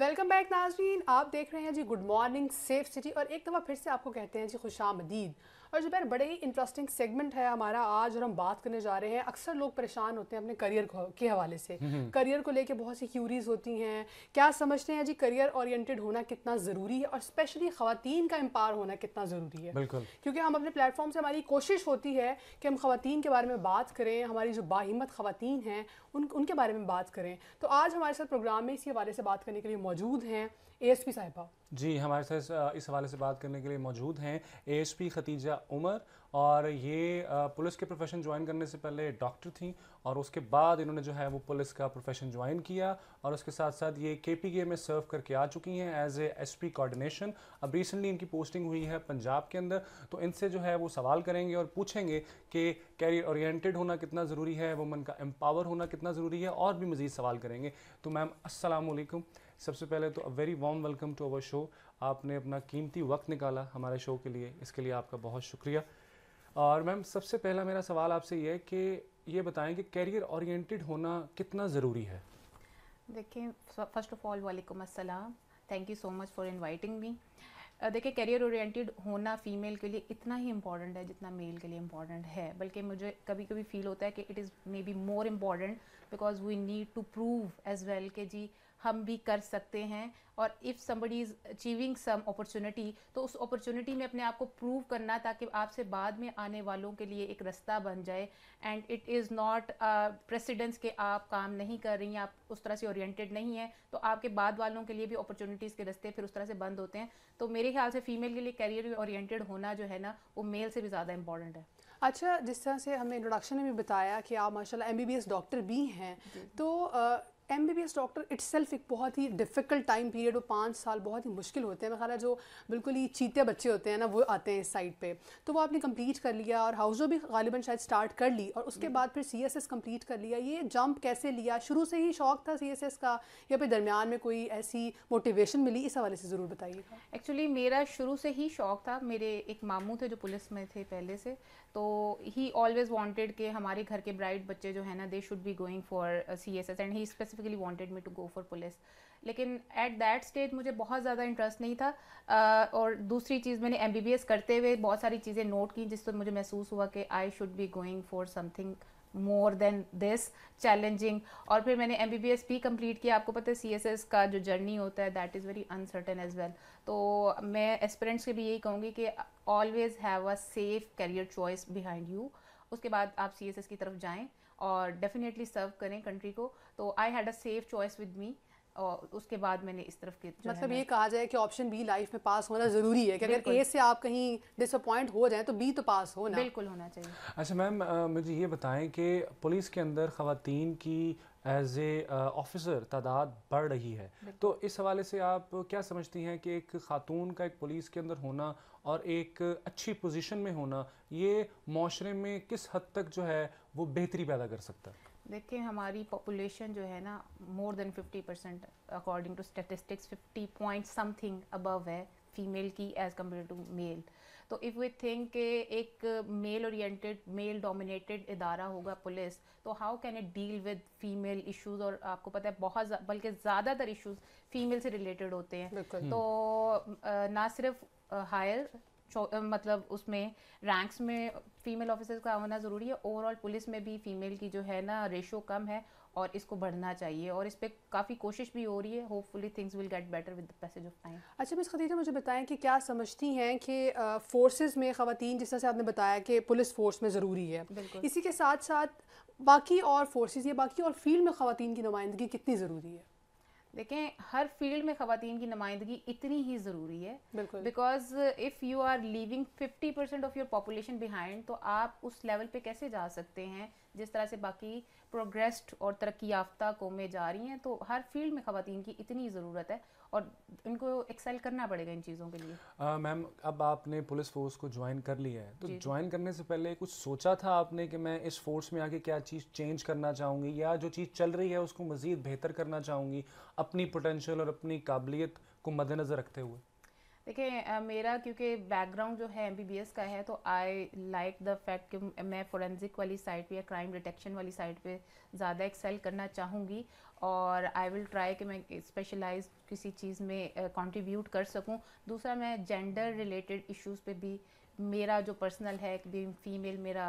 Welcome back नाजरीन आप देख रहे हैं जी गुड मॉर्निंग सेफ सिटी और एक दफ़ा फिर से आपको कहते हैं जी खुश आमदीद और जुबैर बड़े ही इंटरेस्टिंग सेगमेंट है हमारा आज और हम बात करने जा रहे हैं अक्सर लोग परेशान होते हैं अपने करियर के हवाले से करियर हम्म, हम्म। को लेके बहुत सी क्यूरीज होती हैं क्या समझते हैं जी करियर ओरिएंटेड होना कितना ज़रूरी है और स्पेशली ख़वान का एम्पावर होना कितना ज़रूरी है क्योंकि हम अपने प्लेटफॉर्म से हमारी कोशिश होती है कि हम ख़वान के बारे में बात करें हमारी जो बाहिमत ख़वान हैं उन उनके बारे में बात करें तो आज हमारे साथ प्रोग्राम में इसी हवाले से बात करने के लिए मौजूद हैं एएसपी साहिबा जी हमारे साथ इस हवाले से बात करने के लिए मौजूद हैं एएसपी खतीजा उमर और ये पुलिस के प्रोफेशन ज्वाइन करने से पहले डॉक्टर थी और उसके बाद इन्होंने जो है वो पुलिस का प्रोफेशन ज्वाइन किया और उसके साथ साथ ये के पी के में सर्व करके आ चुकी हैं as A S P coordination अब रिसेंटली इनकी पोस्टिंग हुई है पंजाब के अंदर तो इनसे जो है वो सवाल करेंगे और पूछेंगे कि कैरियर ओरिएंटेड होना कितना ज़रूरी है वुमन का एम्पावर होना कितना ज़रूरी है और भी मज़ीद सवाल करेंगे तो मैम असलकुम सबसे पहले तो a very warm welcome to our show आपने अपना कीमती वक्त निकाला हमारे शो के लिए इसके लिए आपका बहुत शुक्रिया और मैम सबसे पहला मेरा सवाल आपसे ये है कि ये बताएं कि कैरियर ओरिएंटेड होना कितना ज़रूरी है देखिए फर्स्ट ऑफ ऑल वालेकुम अस्सलाम thank you so much for inviting me देखिए कैरियर ओरिएंटेड होना फीमेल के लिए इतना ही इम्पॉर्टेंट है जितना मेल के लिए इम्पॉर्टेंट है बल्कि मुझे कभी कभी फील होता है कि it is may be more important because we need to prove as well के जी हम भी कर सकते हैं और if somebody is achieving some opportunity तो उस अपॉर्चुनिटी में अपने आप को प्रूव करना ताकि आपसे बाद में आने वालों के लिए एक रास्ता बन जाए and it is not precedence के आप काम नहीं कर रही हैं आप उस तरह से ओरिएंटेड नहीं है तो आपके बाद वालों के लिए भी अपॉर्चुनिटीज़ के रस्ते फिर उस तरह से बंद होते हैं तो मेरे ख्याल से फ़ीमेल के लिए करियर ओरिएंटेड होना जो है ना वो मेल से भी ज़्यादा इंपॉर्टेंट है अच्छा जिस तरह से हमने इंट्रोडक्शन में भी बताया कि आप माशाल्लाह एमबीबीएस डॉक्टर भी हैं तो M B B S doctor itself एक बहुत ही डिफ़िकल्ट टाइम पीरियड वो पाँच साल बहुत ही मुश्किल होते हैं मेरा जो बिल्कुल ही चीते बच्चे होते हैं ना वो आते हैं इस साइड पर तो वो आपने कम्प्लीट कर लिया और हाउसो भी गालिबा शायद स्टार्ट कर ली और उसके हम्म। बाद फिर सी एस एस कम्प्लीट कर लिया ये जंप कैसे लिया शुरू से ही शौक था सी एस एस का या फिर दरमियान में कोई ऐसी मोटिवेशन मिली इस हवाले से ज़रूर बताइए एक्चुअली मेरा शुरू से ही शौक था मेरे एक मामू थे जो पुलिस में थे पहले से तो ही ऑलवेज वॉन्टेड के हमारे घर के ब्राइट बच्चे जो है ना they should be going for C S S and he specific specifically wanted me to go for police लेकिन एट दैट स्टेज मुझे बहुत ज़्यादा इंटरेस्ट नहीं था uh, और दूसरी चीज़ मैंने एम करते हुए बहुत सारी चीज़ें नोट की जिससे मुझे महसूस हुआ कि I should be going for something more than this challenging और फिर मैंने एम बी बी एस भी कम्प्लीट किया आपको पता है सी एस एस का जो जर्नी होता है that is very uncertain as well तो मैं एस्परेंट्स के भी यही कहूँगी कि always have a safe career choice behind you उसके बाद आप सी एस एस की तरफ जाएँ और डेफिनेटली सर्व करें कंट्री को तो I had a safe choice with me और उसके बाद मैंने इस तरफ के मतलब ये कहा जाए कि ऑप्शन बी लाइफ में पास होना ज़रूरी है कि अगर ए से आप कहीं डिसअपॉइंट हो जाए तो बी तो पास होना बिल्कुल होना चाहिए अच्छा मैम मुझे ये बताएं कि पुलिस के अंदर खातन की एज ए ऑफिसर तादाद बढ़ रही है तो इस हवाले से आप क्या समझती हैं कि एक खातून का एक पुलिस के अंदर होना और एक अच्छी पोजीशन में होना ये माशरे में किस हद तक जो है वो बेहतरी पैदा कर सकता है देखिए हमारी पॉपुलेशन जो है ना more than 50 percent according to statistics 50 point something above है फीमेल की एज़ कम्पेयर टू मेल तो इफ़ वी थिंक एक मेल ओरिएंटेड मेल डोमिनेटेड इदारा होगा पुलिस तो how can it deal with female issues और आपको पता है बहुत बल्कि ज़्यादातर इश्यूज फीमेल से रिलेटेड होते हैं तो ना सिर्फ हायर मतलब उसमें रैंक्स में फीमेल ऑफिसर्स का होना ज़रूरी है ओवरऑल पुलिस में भी फीमेल की जो है ना रेशो कम है और इसको बढ़ना चाहिए और इस पर काफ़ी कोशिश भी हो रही है hopefully things will get better with the passage of time अच्छा मिस खदीजा मुझे बताएं कि क्या समझती हैं कि फोर्सेस में ख़वान जिस तरह से आपने बताया कि पुलिस फोर्स में ज़रूरी है इसी के साथ साथ बाकी और फोर्स या बाकी और फील्ड में खातन की नुमाइंदगी कितनी ज़रूरी है देखें हर फील्ड में खातन की नुमाइंदगी इतनी ही ज़रूरी है because if you are leaving fifty percent of your population behind तो आप उस लेवल पे कैसे जा सकते हैं जिस तरह से बाकी प्रोग्रेस्ड और तरक्की याफ्ता कौमें जा रही हैं तो हर फील्ड में खातन की इतनी ज़रूरत है और इनको एक्सेल करना पड़ेगा इन चीज़ों के लिए मैम अब आपने पुलिस फोर्स को ज्वाइन कर लिया है तो ज्वाइन करने से पहले कुछ सोचा था आपने कि मैं इस फोर्स में आगे क्या चीज़ चेंज करना चाहूँगी या जो चीज़ चल रही है उसको मज़ीद बेहतर करना चाहूँगी अपनी पोटेंशल और अपनी काबिलियत को मद्देनज़र रखते हुए देखिए मेरा क्योंकि बैकग्राउंड जो है एमबीबीएस का है तो आई लाइक द फैक्ट कि मैं फोरेंसिक वाली साइड पे या क्राइम डिटेक्शन वाली साइड पे ज़्यादा एक्सेल करना चाहूँगी और आई विल ट्राई कि मैं स्पेशलाइज किसी चीज़ में कंट्रीब्यूट uh, कर सकूँ दूसरा मैं जेंडर रिलेटेड इश्यूज़ पे भी मेरा जो पर्सनल है भी फ़ीमेल मेरा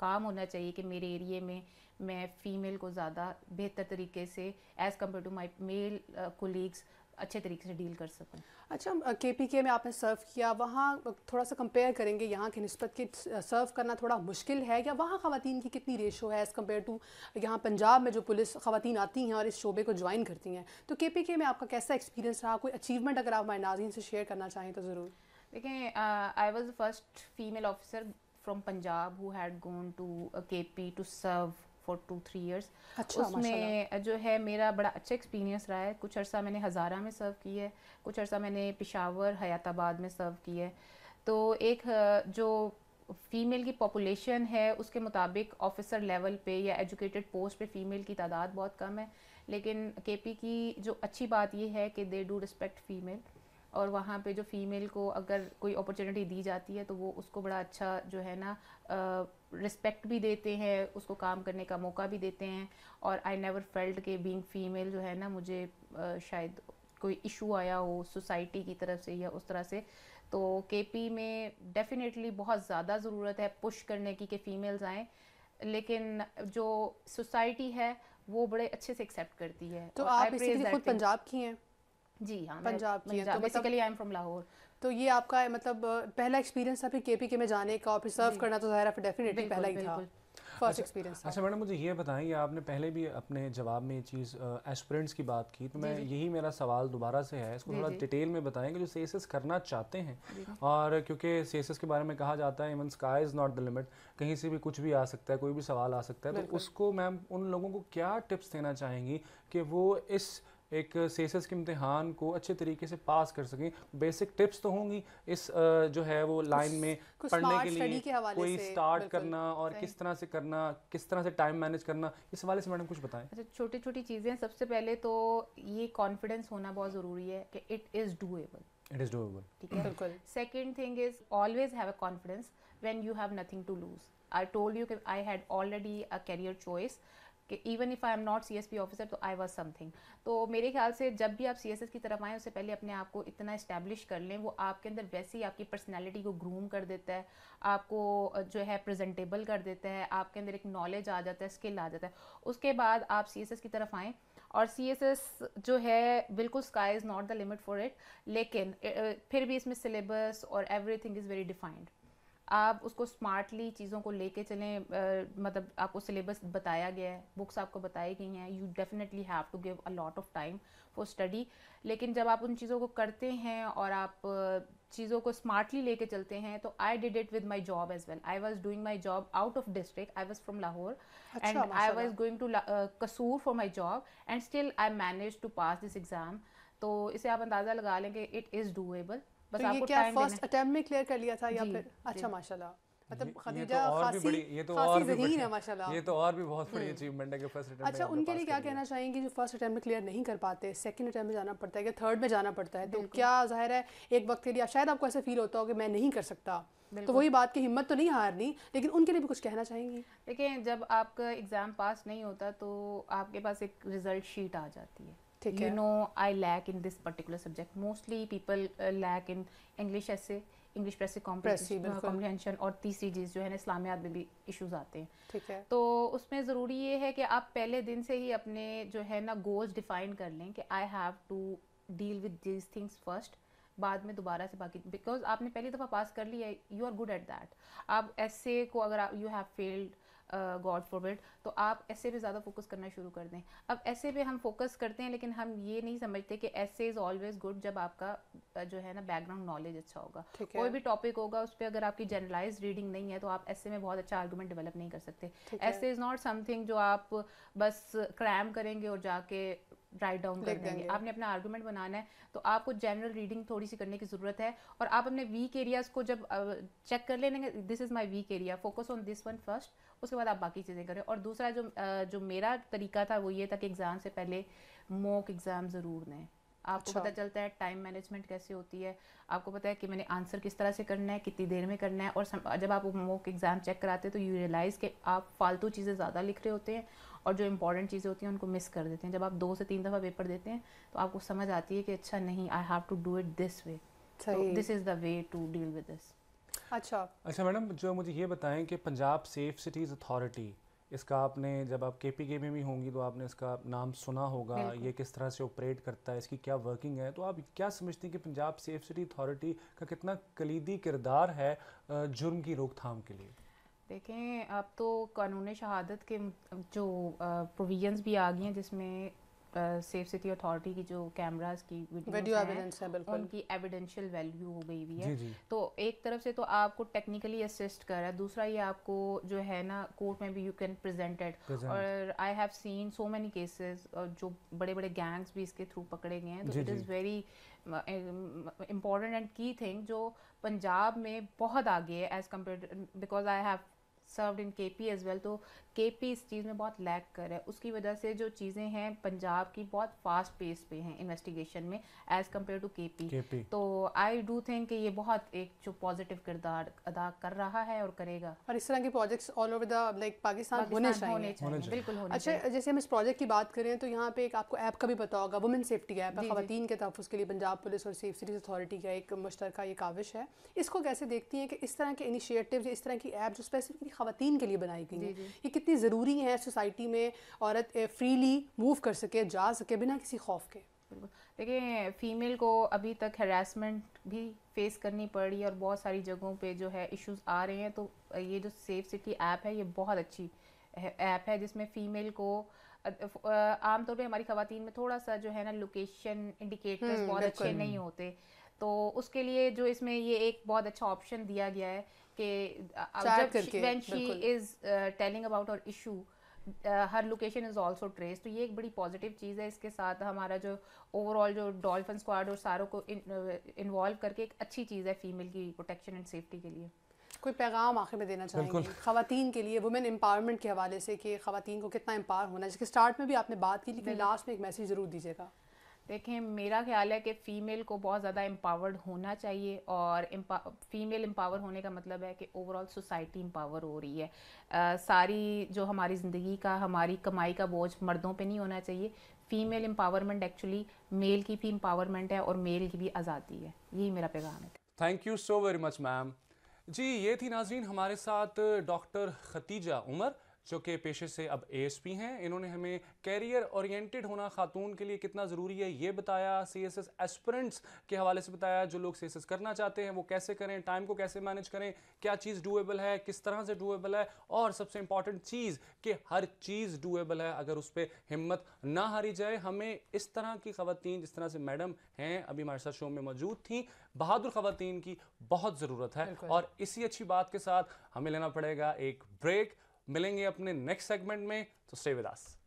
काम होना चाहिए कि मेरे एरिए में मैं फ़ीमेल को ज़्यादा बेहतर तरीके से as compare to my male colleagues अच्छे तरीके से डील कर सकूँ अच्छा के पी के में आपने सर्व किया वहाँ थोड़ा सा कंपेयर करेंगे यहाँ के नस्बत के सर्व करना थोड़ा मुश्किल है या वहाँ खातन की कितनी रेशो है एज़ कम्पेयर टू यहाँ पंजाब में जो पुलिस ख़वान आती हैं और इस शोबे को ज्वाइन करती हैं तो के पी के में आपका कैसा एक्सपीरियंस रहा कोई अचीवमेंट अगर आप हमारे नाजीन से शेयर करना चाहें तो ज़रूर देखें I was the first female officer from Punjab who had gone to K P to serve for two three years उसमें जो है मेरा बड़ा अच्छा एक्सपीरियंस रहा है कुछ अर्सा मैंने हज़ारा में सर्व किया है कुछ अर्सा मैंने पिशावर हयातबाद में सर्व किया है तो एक जो फ़ीमेल की पॉपुलेशन है उसके मुताबिक ऑफिसर लेवल पे या एजुकेटेड पोस्ट पे फ़ीमेल की तादाद बहुत कम है लेकिन केपी की जो अच्छी बात ये है कि दे डू रिस्पेक्ट फ़ीमेल और वहाँ पे जो फीमेल को अगर कोई अपॉर्चुनिटी दी जाती है तो वो उसको बड़ा अच्छा जो है ना रिस्पेक्ट भी देते हैं उसको काम करने का मौका भी देते हैं और आई नेवर फेल्ट के बीइंग फीमेल जो है ना मुझे आ, शायद कोई इशू आया हो सोसाइटी की तरफ से या उस तरह से तो के पी में डेफिनेटली बहुत ज़्यादा ज़रूरत है पुश करने की कि फ़ीमेल्स आएँ लेकिन जो सोसाइटी है वो बड़े अच्छे से एक्सेप्ट करती है तो आप खुद पंजाब की हैं जी हाँ पंजाब की तो basically I am from Lahore तो ये आपका मतलब पहला एक्सपीरियंस था फिर केपी के में जाने का और फिर सर्व करना तो ज़ाहिर है डेफिनेटली पहला ही था फर्स्ट अच्छा, एक्सपीरियंस अच्छा मैडम मुझे ये बताएं कि आपने पहले भी अपने जवाब में ये चीज़ एस्पिरेंट्स की बात की तो मैं यही मेरा सवाल दोबारा से है इसको थोड़ा डिटेल में बताएं कि जो सेसेस करना चाहते हैं और क्योंकि सेसेस के बारे में कहा जाता है even sky is not the limit कहीं से भी कुछ भी आ सकता है कोई भी सवाल आ सकता है तो उसको मैम उन लोगों को क्या टिप्स देना चाहेंगी कि वो इस एक सेसस के इम्तहान को अच्छे तरीके से पास कर सकें बेसिक टिप्स तो होंगी इस जो है वो लाइन में पढ़ने के लिए के कोई स्टार्ट करना और किस तरह से करना किस तरह से टाइम मैनेज करना इस हवाले से मैडम कुछ बताएं अच्छा छोटी छोटी चीज़ें सबसे पहले तो ये कॉन्फिडेंस होना बहुत ज़रूरी है कि it is doable it is doable ठीक है बिल्कुल second thing is always have a confidence when you have nothing to lose I told you I had already a career choice कि even if I am not C S P officer तो I was something तो मेरे ख्याल से जब भी आप सी S S की तरफ आएँ उससे पहले अपने आप को इतना इस्टेब्लिश कर लें वो आपके अंदर वैसे ही आपकी पर्सनैलिटी को ग्रूम कर देता है आपको जो है प्रजेंटेबल कर देता है आपके अंदर एक नॉलेज आ जाता है स्किल आ जाता है उसके बाद आप सी एस एस की तरफ आएँ और सी एस एस जो है बिल्कुल sky is not the limit for it लेकिन फिर भी इसमें सिलेबस और everything is very defined आप उसको स्मार्टली चीज़ों को लेके चलें uh, मतलब आपको सिलेबस बताया गया है बुक्स आपको बताई गई हैं you definitely have to give a lot of time for study लेकिन जब आप उन चीज़ों को करते हैं और आप चीज़ों को स्मार्टली लेके चलते हैं तो I did it with my job as well I was doing my job out of district I was from Lahore and I was going to Kasur for my job and still I manage to pass this exam तो इसे आप अंदाज़ा लगा लें कि it is doable बस तो आपको क्या फर्स्ट अटेम्प्ट में क्लियर कर लिया था या फिर अच्छा माशाल्लाह मतलब तो तो तो हम्म। अच्छा, नहीं कर पाते थर्ड में जाना पड़ता है तो क्या है एक वक्त के लिए शायद आपको ऐसा फील होता हो कि मैं नहीं कर सकता तो वही बात की हिम्मत तो नहीं हारनी लेकिन उनके लिए भी कुछ कहना चाहेंगी देखिए जब आपका एग्ज़ाम पास नहीं होता तो आपके पास एक रिज़ल्ट शीट आ जाती है ठीक you know I lack in this particular subject mostly people lack in English ऐसे इंग्लिश प्रेस कॉम्प्रिहेंशन और तीसरी चीज़ जो है ना इस्लामियात में भी इश्यूज आते हैं ठीक है तो उसमें ज़रूरी ये है कि आप पहले दिन से ही अपने जो है ना गोल्स डिफाइन कर लें कि I have to deal with these things first बाद में दोबारा से बाकी बिकॉज आपने पहली दफ़ा पास कर लिया है you are good at that आप ऐसे को अगर you have failed go forward तो आप ऐसे पे ज़्यादा फोकस करना शुरू कर दें अब ऐसे पे हम फोकस करते हैं लेकिन हम ये नहीं समझते कि ऐसे इज़ ऑलवेज गुड जब आपका जो है ना बैकग्राउंड नॉलेज अच्छा होगा कोई भी टॉपिक होगा उस पर अगर आपकी जनरलाइज रीडिंग नहीं है तो आप ऐसे में बहुत अच्छा आर्गूमेंट डेवलप नहीं कर सकते ऐसे इज़ नॉट समथिंग जो आप बस क्रैम करेंगे और जाके राइट डाउन कर देंगे आपने अपना आर्गूमेंट बनाना है तो आपको जनरल रीडिंग थोड़ी सी करने की ज़रूरत है और आप अपने वीक एरियाज़ को जब चेक कर लेंगे this is my weak area focus on this one first उसके बाद आप बाकी चीज़ें करें और दूसरा जो जो मेरा तरीका था वो ये था कि एग्ज़ाम से पहले मोक एग्ज़ाम ज़रूर दें आपको अच्छा। पता चलता है टाइम मैनेजमेंट कैसे होती है आपको पता है कि मैंने आंसर किस तरह से करना है कितनी देर में करना है और सम, जब आप मोक एग्ज़ाम चेक कराते हैं तो यू रियलाइज़ कि आप फालतू चीज़ें ज़्यादा लिख रहे होते हैं और जो इंपॉर्टेंट चीज़ें होती हैं उनको मिस कर देते हैं जब आप दो से तीन दफ़ा पेपर देते हैं तो आपको समझ आती है कि अच्छा नहीं I have to do it this way this is the way to deal with this अच्छा अच्छा मैडम जो मुझे ये बताएं कि पंजाब सेफ सिटीज़ अथॉरिटी इसका आपने जब आप के पी के में भी होंगी तो आपने इसका नाम सुना होगा ये किस तरह से ऑपरेट करता है इसकी क्या वर्किंग है तो आप क्या समझते हैं कि पंजाब सेफ सिटी अथॉरिटी का कितना कलीदी किरदार है जुर्म की रोकथाम के लिए देखें अब तो कानून शहादत के जो प्रोविजंस भी आ गई हैं जिसमें सेफ सिटी अथॉरिटी की जो कैमरास की वीडियो एविडेंस है बिल्कुल उनकी एविडेंशियल वैल्यू हो गई हुई है जी जी। तो एक तरफ से तो आपको टेक्निकली असिस्ट कर रहा है दूसरा ये आपको जो है ना कोर्ट में भी यू कैन प्रेजेंट इट और I have seen so many cases जो बड़े बड़े गैंग्स भी इसके थ्रू पकड़े गए हैं तो it is very important and key thing जो पंजाब में बहुत आगे है as compare because I have served in K P as well तो के पी इस चीज़ में बहुत लैक कर रहा है उसकी वजह से जो चीज़ें हैं पंजाब की बहुत फास्ट पेस पे हैं इन्वेस्टिगेशन में as compare to K P तो आई डू थिंक कि ये बहुत एक जो पॉजिटिव किरदार अदा कर रहा है और करेगा और इस तरह के projects all over the like Pakistan होने चाहिए बिल्कुल होने अच्छा जैसे हम इस प्रोजेक्ट की बात करें तो यहाँ पे एक आपको ऐप का भी पता होगा वुमेन सेफ्टी ऐप खातन के तहफ़ के लिए पंजाब पुलिस और सेफ सिटीज़ अथॉरिटी का एक मुश्तर ये काविश है इसको कैसे देखती हैं कि इस तरह के इनिशिएटिव इस तरह की ऐप जो स्पेसिफिकली खातन के लिए बनाई गई हैं ये कितनी ज़रूरी है सोसाइटी में औरत फ्रीली मूव कर सके जा सके बिना किसी खौफ के देखिए फ़ीमेल को अभी तक हरासमेंट भी फेस करनी पड़ रही है और बहुत सारी जगहों पे जो है इश्यूज आ रहे हैं तो ये जो सेफ सिटी ऐप है ये बहुत अच्छी ऐप है जिसमें फ़ीमेल को आमतौर पे हमारी खातन में थोड़ा सा जो है ना लोकेशन इंडिकेटर्स हम्म, बहुत अच्छे नहीं होते तो उसके लिए जो इसमें ये एक बहुत अच्छा ऑप्शन दिया गया है के when she is telling about her issue her location is also trace तो ये एक बड़ी पॉजिटिव चीज़ है इसके साथ हमारा जो ओवरऑल जो डॉल्फिन स्क्वाड और सारों को इन्वॉल्व uh, करके एक अच्छी चीज़ है फीमेल की प्रोटेक्शन एंड सेफ्टी के लिए कोई पैगाम आखिर में देना चाहेंगे खातन के लिए वुमेन एम्पावरमेंट के हवाले से कि खातन को कितना एम्पावर होना है जिसके स्टार्ट में भी आपने बात की लेकिन लास्ट में एक मैसेज ज़रूर दीजिएगा देखें मेरा ख्याल है कि फ़ीमेल को बहुत ज़्यादा एम्पावर्ड होना चाहिए और फीमेल एम्पावर होने का मतलब है कि ओवरऑल सोसाइटी एम्पावर हो रही है आ, सारी जो हमारी ज़िंदगी का हमारी कमाई का बोझ मर्दों पे नहीं होना चाहिए फ़ीमेल एम्पावरमेंट एक्चुअली मेल की भी एम्पावरमेंट है और मेल की भी आज़ादी है यही मेरा पैगाम है thank you so very much ma'am जी ये थी नाजीन हमारे साथ डॉक्टर खतीजा उमर जो कि पेशे से अब एएसपी हैं इन्होंने हमें कैरियर ओरिएंटेड होना खातून के लिए कितना ज़रूरी है ये बताया सी एस एस एस्परेंट्स के हवाले से बताया जो लोग सी एस एस करना चाहते हैं वो कैसे करें टाइम को कैसे मैनेज करें क्या चीज़ डूएबल है किस तरह से डूएबल है और सबसे इंपॉर्टेंट चीज़ कि हर चीज़ डूएबल है अगर उस पर हिम्मत ना हारी जाए हमें इस तरह की खातन जिस तरह से मैडम हैं अभी हमारे साथ शो में मौजूद थी बहादुर खातन की बहुत ज़रूरत है और इसी अच्छी बात के साथ हमें लेना पड़ेगा एक ब्रेक मिलेंगे अपने नेक्स्ट सेगमेंट में तो स्टे विद अस